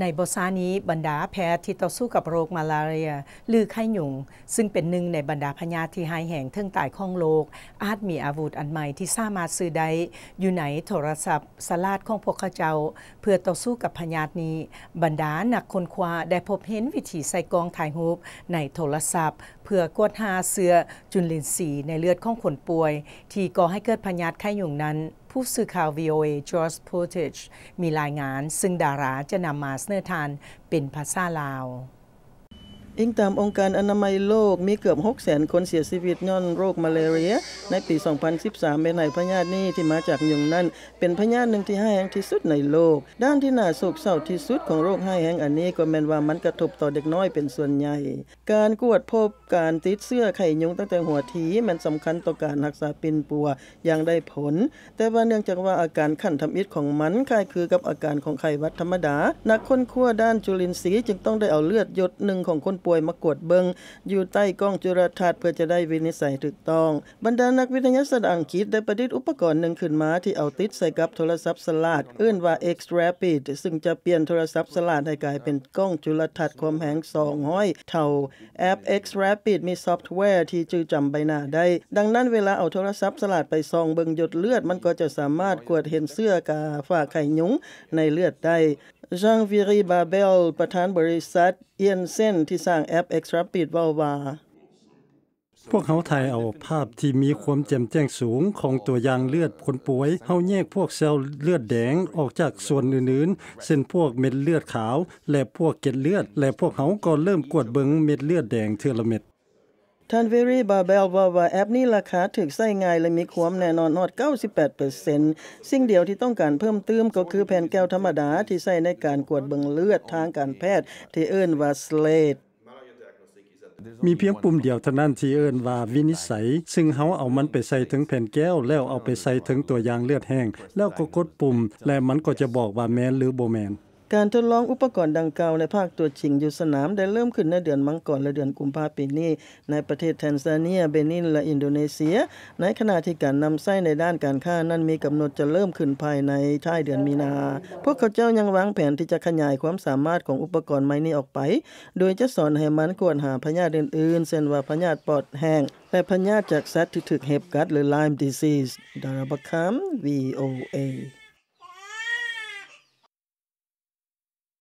ในบทสานี้บรรดาแพทย์ที่ต่อสู้กับโรคมาลาเรียหรือไข้หยุงซึ่งเป็นหนึ่งในบรรดาพญาธิหายแห่งเทิงตายข้องโลก อาจมีอาวุธอันใหม่ที่สามารถซื้อได้อยู่ไหนโทรศัพท์สลาดของพวกเขาเจ้า เพื่อต่อสู้กับพญาธินี้ บรรดานักคนคว้าได้พบเห็นวิธีใส่กองถ่ายรูปในโทรศัพท์ เพื่อกวดหาเสือจุลินทรีย์ในเลือดของคนป่วยที่ก่อให้เกิดพญาธิไข้หยุงนั้นผู้สื่อข่าว VOA George p o r t a g e มีรายงานซึ่งดาราจะนำมาเสนอทานเป็นภาษาลาวอิงตามองค์การอนามัยโลกมีเกือบ6 0แสนคนเสียชีวิตย้อนโรคมาเลเรีย ในปี 2013เป็นไหนพญาตินี้ที่มาจากยุงนั้นเป็นพญาติหนึ่งที่ให้แห่งที่สุดในโลก ด้านที่น่าโศกเศร้าที่สุดของโรคให้แห่งอันนี้ ก็แม้นว่ามันกระทบต่อเด็กน้อยเป็นส่วนใหญ่ การกวดพบการติดเสื้อไข่ยุงตั้งแต่หัวทีมันสำคัญต่อการรักษาปินปัวอย่างได้ผล แต่ว่าเนื่องจากว่าอาการขั้นทำอิดของมันคล้ายคือกับอาการของไข้วัดธรรมดา นักคนขั้วด้านจุลินทรีย์จึงต้องได้เอาเลือดหยดหนึ่งของคนป่วยมากดเบิงอยู่ใต้กล้องจุลทรรศน์เพื่อจะได้วินิจฉัยถูกต้อง บรรดานักวิทยาศาสตร์อังกฤษได้ประดิษฐ์อุปกรณ์หนึ่งขึ้นมา ที่เอาติดใส่กับโทรศัพท์สลัดเอื้นว่า X Rapid ซึ่งจะเปลี่ยนโทรศัพท์สลัดให้กลายเป็นกล้องจุลทรรศน์ความแหง200 เท่า แอป X Rapid มีซอฟต์แวร์ที่จื้อจำใบหน้าได้ ดังนั้นเวลาเอาโทรศัพท์สลัดไปซองเบิงหยดเลือดมันก็จะสามารถกวดเห็นเสื้อกาฝาไข่ยุงในเลือดได้ Jean-Viry Babel ประธานบริษัทเอียนเส้นที่สร้างแอป x r a p i d ว่าวาพวกเขาถ่ายเอาภาพที่มีความเจ่มแจ้งสูงของตัวอย่างเลือดคนป่วยเฮาแยกพวกเซลล์เลือดแดงออกจากส่วนอื่นๆเส้นพวกเม็ดเลือดขาว และพวกเกล็ดเลือด และพวกเขาก็เริ่มกวดเบิงเม็ดเลือดแดงเทือละเม็ดท่านเวรีบาเบลว่าว่าแอปนี้ราคาถึกใส่ง่ายและมีความแน่นอนนอด98%สิ่งเดียวที่ต้องการเพิ่มเติมก็คือแผ่นแก้วธรรมดาที่ใส่ในการกวดเบิงเลือดทางการแพทย์ ที่เอิ้นว่าสเลดมีเพียงปุ่มเดียวเท่านั้นที่เอิ้นว่าวินิสัย ซึ่งเฮาเอามันไปใส่ถึงแผ่นแก้วแล้วเอาไปใส่ถึงตัวอย่างเลือดแห้งแล้วก็กดปุ่ม และมันก็จะบอกว่าแมนหรือบ่แมนการทดลองอุปกรณ์ดังกล่าวในภาคตัวจริงอยู่สนามได้เริ่มขึ้นในเดือนมังกรและเดือนกุมภาพันธ์ปีนี้ในประเทศแทนซาเนียเบนินและอินโดนีเซีย ในขณะที่การนำไส้ในด้านการค้านั้นมีกำหนดจะเริ่มขึ้นภายในท้ายเดือนมีนาพวกเขาเจ้ายังวางแผนที่จะขยายความสามารถของอุปกรณ์ไม้นี้ออกไป โดยจะสอนให้มันควรหาพยาธิอื่นๆเช่นว่าพยาธิปอดแห้งและพยาธิจากสัตว์ที่ถูกเห็บกัดหรือ Lyme disease ดาราบคัม VOA